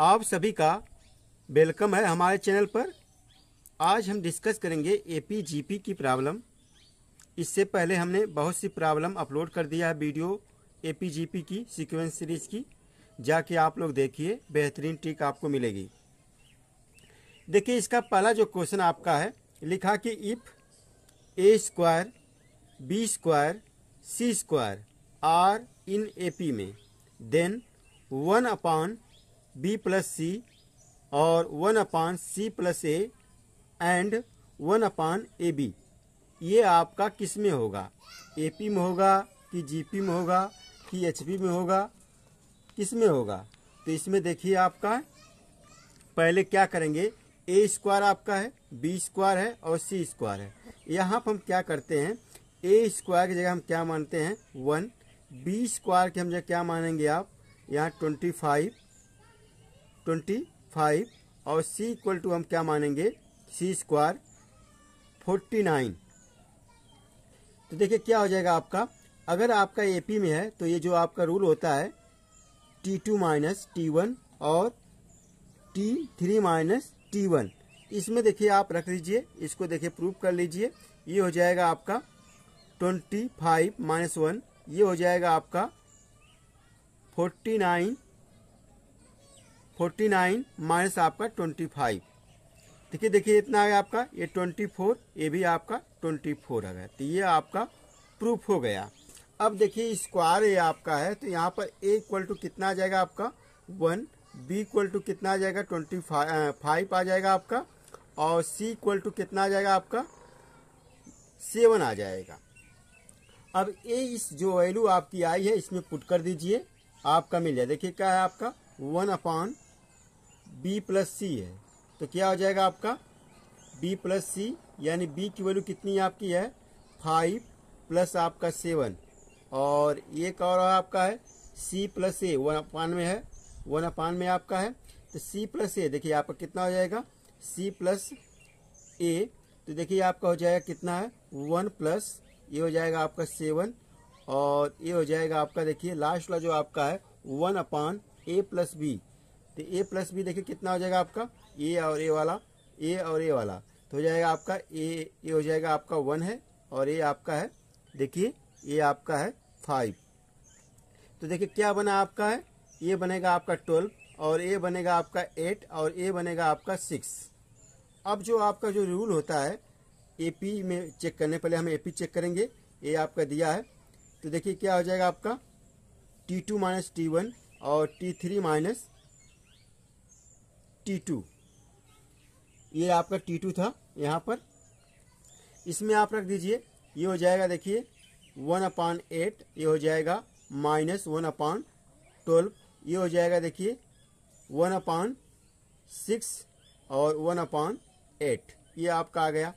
आप सभी का वेलकम है हमारे चैनल पर आज हम डिस्कस करेंगे एपीजीपी की प्रॉब्लम इससे पहले हमने बहुत सी प्रॉब्लम अपलोड कर दिया है वीडियो एपीजीपी की सीक्वेंस सीरीज की जाके आप लोग देखिए बेहतरीन ट्रिक आपको मिलेगी देखिए इसका पहला जो क्वेश्चन आपका है लिखा कि if A square B square C square are in A P में then one upon B plus C और one upon C plus A and one upon A B ये आपका किस में होगा ए पी में होगा कि जी पी में होगा कि एच पी में होगा किस में होगा तो इसमें देखिए आपका पहले क्या करेंगे ए स्क्वायर आपका है बी स्क्वायर है और सी स्क्वायर है यहाँ पर हम क्या करते हैं ए स्क्वायर की जगह हम क्या मानते हैं वन बी स्क्वायर की हम जगह क्या मानेंगे आप यहाँ ट्वेंटी फाइव ट्वेंटी फाइव और सी इक्वल टू हम क्या मानेंगे सी स्क्वायर फोर्टी नाइन तो देखिए क्या हो जाएगा आपका अगर आपका पी में है तो ये जो आपका रूल होता है T two minus T one और T three minus T one इसमें देखिए आप रख लीजिए इसको देखिए प्रूव कर लीजिए ये हो जाएगा आपका ट्वेंटी फाइव माइनस वन ये हो जाएगा आपका forty nine forty nine minus आपका ट्वेंटी फाइव देखिए देखिए इतना आ गया आपका ये ट्वेंटी फोर ये भी आपका ट्वेंटी फोर आ गया तो ये आपका प्रूफ हो गया अब देखिए स्क्वायर ये आपका है तो यहाँ पर ए इक्वल टू कितना आ जाएगा आपका वन बी इक्वल टू कितना आ जाएगा ट्वेंटी फाइव आ जाएगा आपका और सी इक्वल टू कितना आ जाएगा आपका सेवन आ जाएगा अब ए इस जो वैल्यू आपकी आई है इसमें पुट कर दीजिए आपका मिल जाए देखिए क्या है आपका one upon B plus C है तो क्या हो जाएगा आपका बी प्लस सी यानी बी की वैल्यू कितनी आपकी है फाइव प्लस आपका सेवन और एक और आपका है सी प्लस ए वन अपान में है वन अपान में आपका है तो सी प्लस ए देखिए आपका कितना हो जाएगा सी प्लस ए तो देखिए आपका हो जाएगा कितना है वन प्लस ये हो जाएगा आपका सेवन और ये हो जाएगा आपका देखिए लास्ट वाला जो आपका है one upon A plus B तो ए प्लस बी देखिए कितना हो जाएगा आपका ए और ए वाला ए और ए वाला तो हो जाएगा आपका ए ए हो जाएगा आपका वन है और ए आपका है देखिए ए आपका है फाइव तो देखिए क्या बना आपका है ए बनेगा आपका ट्वेल्व और ए बनेगा आपका एट और ए बनेगा आपका सिक्स अब जो आपका जो रूल होता है एपी में चेक करने पहले हम एपी चेक करेंगे ए आपका दिया है तो देखिए क्या हो जाएगा आपका T two minus T one और T three minus T two ये आपका टी टू था यहाँ पर इसमें आप रख दीजिए ये हो जाएगा देखिए वन अपान एट ये हो जाएगा माइनस वन अपान ट्वेल्व ये हो जाएगा देखिए वन अपान सिक्स और वन अपान एट ये आपका आ गया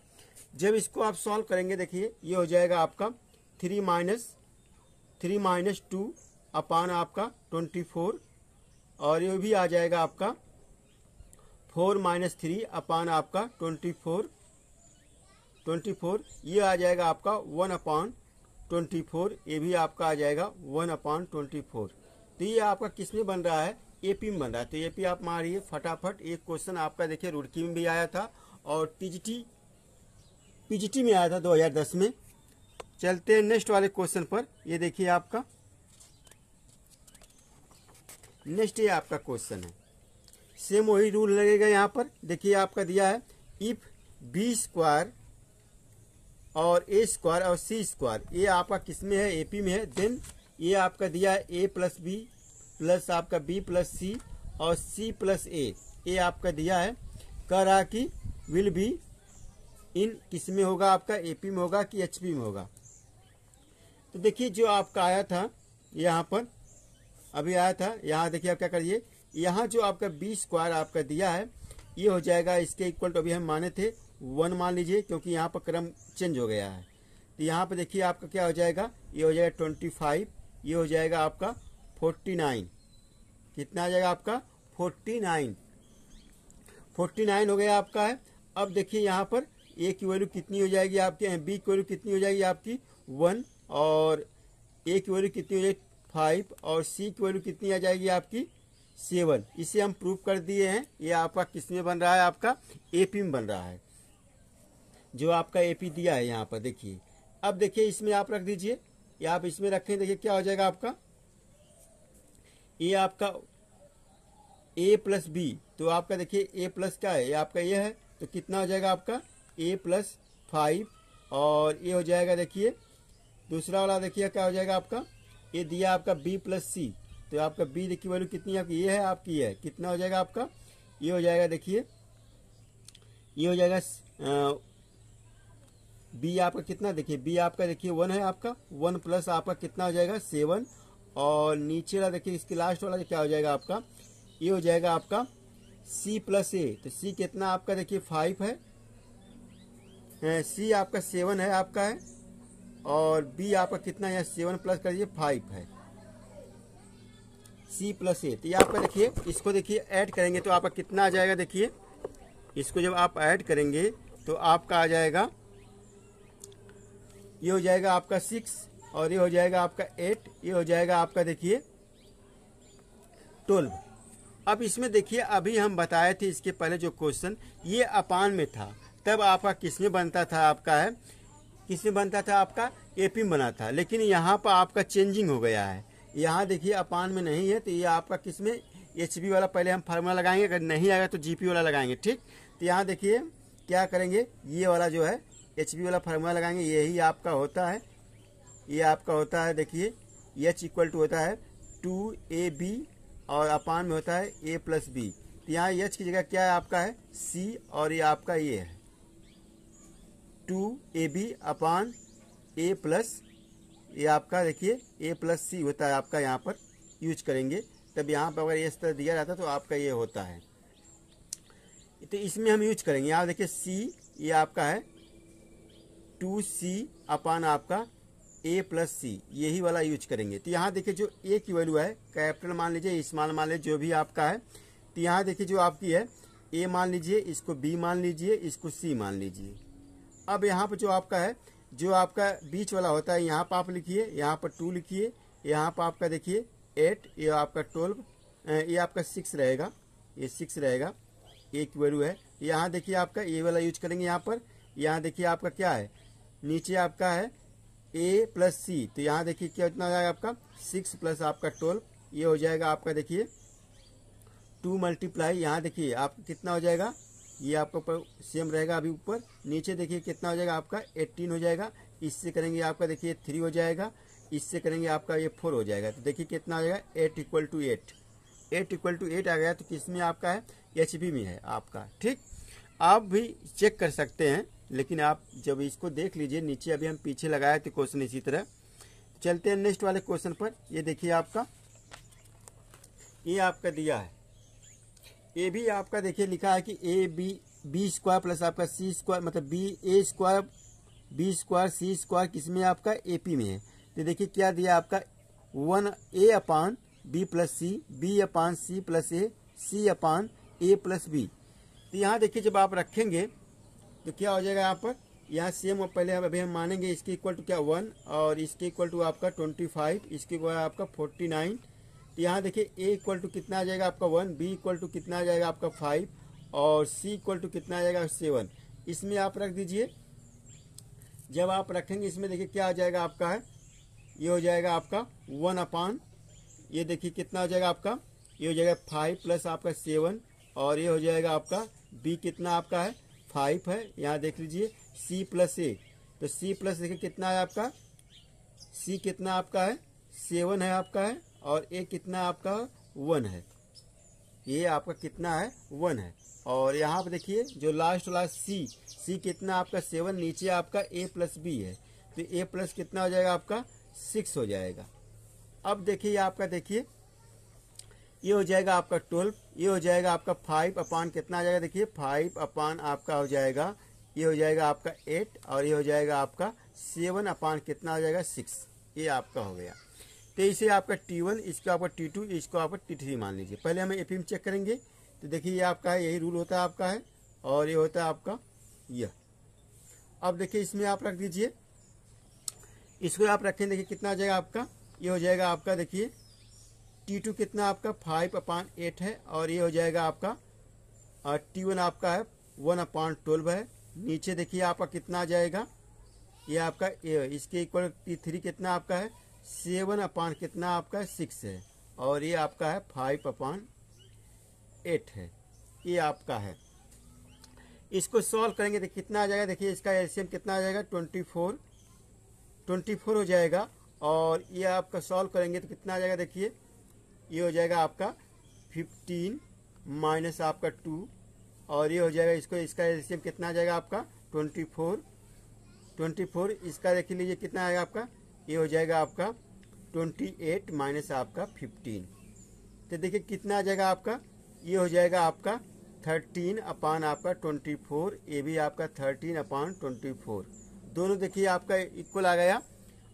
जब इसको आप सॉल्व करेंगे देखिए ये हो जाएगा आपका three minus three minus two upon आपका ट्वेंटी फोर और ये भी आ जाएगा आपका फोर माइनस थ्री अपान आपका ट्वेंटी फोर ट्वेंटी फोर ये आ जाएगा आपका वन अपान ट्वेंटी फोर ये भी आपका आ जाएगा वन अपान ट्वेंटी फोर तो ये आपका किसमें बन रहा है एपी में बन रहा है तो एपी आप मारिए फटाफट एक क्वेश्चन आपका देखिए रुड़की में भी आया था और टीजीटी पीजीटी में आया था 2010 में चलते हैं नेक्स्ट वाले क्वेश्चन पर ये देखिए आपका नेक्स्ट ये आपका क्वेश्चन है सेम वही रूल लगेगा यहाँ पर देखिए आपका दिया है इफ बी स्क्वायर और ए स्क्वायर और सी स्क्वायर ये आपका किस में है एपी में है देन ये आपका दिया है ए प्लस बी प्लस आपका बी प्लस सी और सी प्लस ए ये आपका दिया है कर आ कि विल बी इन किस में होगा आपका एपी में होगा कि पी में होगा तो देखिए जो आपका आया था यहाँ पर अभी आया था यहाँ देखिए आप क्या करिए यहाँ जो आपका बी स्क्वायर आपका दिया है ये हो जाएगा इसके इक्वल टू अभी हम माने थे वन मान लीजिए क्योंकि यहाँ पर क्रम चेंज हो गया है तो यहाँ पर देखिए आपका क्या हो जाएगा ये हो जाएगा ट्वेंटी फाइव ये हो जाएगा आपका फोर्टी नाइन कितना आ जाएगा आपका फोर्टी नाइन फोर्टी नाइन हो गया आपका है अब देखिए यहाँ पर ए की वैल्यू कितनी हो जाएगी आपके बी की वैल्यू कितनी हो जाएगी आपकी वन और ए की वैल्यू कितनी हो जाएगी फाइव और सी की वैल्यू कितनी आ जाएगी आपकी सेवन इसे हम प्रूव कर दिए हैं ये आपका किस में बन रहा है आपका एपी में बन रहा है जो आपका एपी दिया है यहाँ पर देखिए अब देखिए इसमें आप रख दीजिए या आप इसमें रखें देखिए क्या हो जाएगा आपका ये आपका ए प्लस बी तो आपका देखिए ए प्लस क्या है ये आपका ये है तो कितना हो जाएगा आपका ए प्लस फाइव और ये हो जाएगा देखिए दूसरा वाला देखिए क्या हो जाएगा आपका ये दिया आपका बी प्लस सी तो आपका बी की वैल्यू कितनी आपकी ये है आपकी ये है कितना हो जाएगा आपका ये हो जाएगा देखिए ये हो जाएगा बी आपका कितना देखिए बी आपका देखिए वन है आपका वन प्लस आपका कितना हो जाएगा सेवन और नीचे वाला देखिए इसके लास्ट वाला क्या हो जाएगा आपका ये हो जाएगा आपका सी प्लस ए तो सी कितना आपका देखिए फाइव है सी आपका सेवन है आपका है और बी आपका कितना है सेवन प्लस करिए फाइव है सी प्लस ए तो ये आपका देखिए इसको देखिए ऐड करेंगे तो आपका कितना आ जाएगा देखिए इसको जब आप ऐड करेंगे तो आपका आ जाएगा ये हो जाएगा आपका सिक्स और ये हो जाएगा आपका एट ये हो जाएगा आपका देखिए ट्वेल्व अब इसमें देखिए अभी हम बताए थे इसके पहले जो क्वेश्चन ये अपान में था तब आपका किसमें बनता था आपका है किसमें बनता था आपका एपी में बना था लेकिन यहाँ पर आपका चेंजिंग हो गया है यहाँ देखिए अपान में नहीं है तो ये आपका किस में एच वाला पहले हम फार्मूला लगाएंगे अगर नहीं आएगा तो जी वाला लगाएंगे ठीक तो यहाँ देखिए क्या करेंगे ये वाला जो है एच वाला फार्मूला लगाएंगे यही आपका होता है ये आपका होता है देखिए एच इक्वल टू होता है टू ए बी और अपान में होता है ए प्लस बी तो यहाँ एच की जगह क्या है आपका है सी और ये आपका ये है two A B upon A plus ये आपका देखिए ए प्लस सी होता है आपका यहाँ पर यूज करेंगे तब यहाँ पर अगर इस तरह दिया जाता तो आपका ये होता है तो इसमें हम यूज करेंगे यहाँ देखिए सी ये आपका है टू सी अपान आपका ए प्लस सी यही वाला यूज करेंगे तो यहाँ देखिए जो ए की वैल्यू है कैपिटल मान लीजिए इस्माल मान लीजिए जो भी आपका है तो यहाँ देखिए जो आपकी है ए मान लीजिए इसको बी मान लीजिए इसको सी मान लीजिए अब यहाँ पर जो आपका है जो आपका बीच वाला होता है यहाँ पर आप लिखिए यहाँ पर टू लिखिए यहाँ पर आपका देखिए एट ये आपका ट्वेल्व ये आपका सिक्स रहेगा ये सिक्स रहेगा एक वैल्यू है यहाँ देखिए आपका ये वाला यूज करेंगे यहाँ पर यहाँ देखिए आपका क्या है नीचे आपका है ए प्लस सी तो यहाँ देखिए क्या इतना हो जाएगा आपका सिक्स प्लस आपका ट्वेल्व ये हो जाएगा आपका देखिए टू मल्टीप्लाई यहाँ देखिए आप कितना हो जाएगा ये आपका ऊपर सेम रहेगा अभी ऊपर नीचे देखिए कितना हो जाएगा आपका एट्टीन हो जाएगा इससे करेंगे आपका देखिए थ्री हो जाएगा इससे करेंगे आपका ये फोर हो जाएगा तो देखिए कितना हो जाएगा eight equal to eight eight equal to eight आ गया तो किस में आपका है एच में है आपका ठीक आप भी चेक कर सकते हैं लेकिन आप जब इसको देख लीजिए नीचे अभी हम पीछे लगाए थे क्वेश्चन इसी तरह चलते हैं नेक्स्ट वाले क्वेश्चन पर ये देखिए आपका ये आपका दिया है ए भी आपका देखिए लिखा है कि A B B square plus आपका सी स्क्वायर मतलब B A square B square C square किसमें आपका ए पी में है तो देखिए क्या दिया आपका one A upon B plus C B upon C plus A C upon A plus B तो यहाँ देखिए जब आप रखेंगे तो क्या हो जाएगा यहाँ पर यहाँ सेम पहले हम अभी हम मानेंगे इसके इक्वल टू क्या वन और इसके इक्वल टू आपका ट्वेंटी फाइव इसके इक्वल आपका फोर्टी नाइन यहाँ देखिए ए इक्वल टू कितना आ जाएगा आपका वन बी इक्वल टू कितना आ जाएगा आपका फाइव और सी इक्वल टू कितना आ जाएगा सेवन इसमें आप रख दीजिए जब आप रखेंगे इसमें देखिए क्या आ जाएगा आपका है ये हो जाएगा आपका वन अपान ये देखिए कितना हो जाएगा आपका ये हो जाएगा फाइव प्लस आपका सेवन और ये हो जाएगा आपका बी कितना आपका है फाइव है यहाँ देख लीजिए सी प्लस ए तो सी प्लस देखिए कितना है आपका सी कितना आपका है सेवन है आपका है और ये कितना आपका वन है ये आपका कितना है वन है और यहाँ पर देखिए जो लास्ट वाला सी सी कितना आपका सेवन नीचे आपका ए प्लस बी है तो ए प्लस कितना हो जाएगा आपका सिक्स हो जाएगा अब देखिए आपका देखिए ये हो जाएगा आपका ट्वेल्व ये हो जाएगा आपका फाइव अपान कितना आ जाएगा देखिए फाइव अपान आपका हो जाएगा ये हो जाएगा आपका एट और ये हो जाएगा आपका सेवन अपान कितना आ जाएगा सिक्स ये आपका हो गया तो इसे आपका टी वन इसको आपका टी टू इसको आपका टी थ्री मान लीजिए पहले हम एफ चेक करेंगे तो देखिए ये आपका है यही रूल होता है आपका है और ये होता है आपका यह अब देखिए इसमें आप रख दीजिए इसको आप रखें देखिए कितना जाएगा आपका ये हो जाएगा आपका देखिए टी टू कितना आपका फाइव अपान एट है और ये हो जाएगा आपका टी वन आपका है वन अपान ट्वेल्व है नीचे देखिए आपका कितना आ जाएगा ये आपका ए इसके इक्वल टी थ्री कितना आपका है सेवन अपान कितना आपका है सिक्स है और ये आपका है फाइव अपान एट है ये आपका है इसको सॉल्व करेंगे तो कितना आ जाएगा देखिए इसका एलसीएम कितना आ जाएगा ट्वेंटी फोर ट्वेंटी फोर हो जाएगा और ये आपका सॉल्व करेंगे तो कितना आ जाएगा देखिए ये हो जाएगा आपका फिफ्टीन माइनस आपका टू और ये हो जाएगा इसको इसका एलसीएम कितना आ जाएगा आपका ट्वेंटी फोर ट्वेंटी फोर इसका देख लीजिए कितना आएगा आपका ये हो जाएगा आपका ट्वेंटी एट माइनस आपका फिफ्टीन तो देखिए कितना आ जाएगा आपका ये हो जाएगा आपका थर्टीन अपान आपका ट्वेंटी फोर ये भी आपका थर्टीन अपान ट्वेंटी फोर दोनों देखिए आपका इक्वल आ गया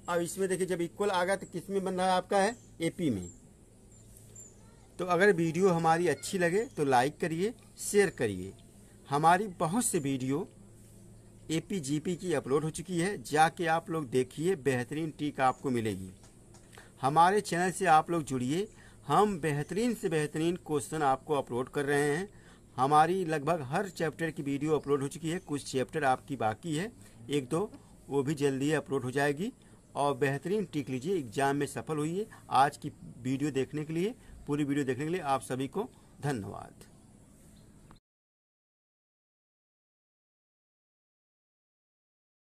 अब इसमें देखिए जब इक्वल आ गया तो किस में बन रहा है आपका है एपी में तो अगर वीडियो हमारी अच्छी लगे तो लाइक करिए शेयर करिए हमारी बहुत से वीडियो एपीजीपी की अपलोड हो चुकी है जाके आप लोग देखिए बेहतरीन टीका आपको मिलेगी हमारे चैनल से आप लोग जुड़िए हम बेहतरीन से बेहतरीन क्वेश्चन आपको अपलोड कर रहे हैं हमारी लगभग हर चैप्टर की वीडियो अपलोड हो चुकी है कुछ चैप्टर आपकी बाकी है एक दो वो भी जल्दी अपलोड हो जाएगी और बेहतरीन टीक लीजिए एग्जाम में सफल हुई आज की वीडियो देखने के लिए पूरी वीडियो देखने के लिए आप सभी को धन्यवाद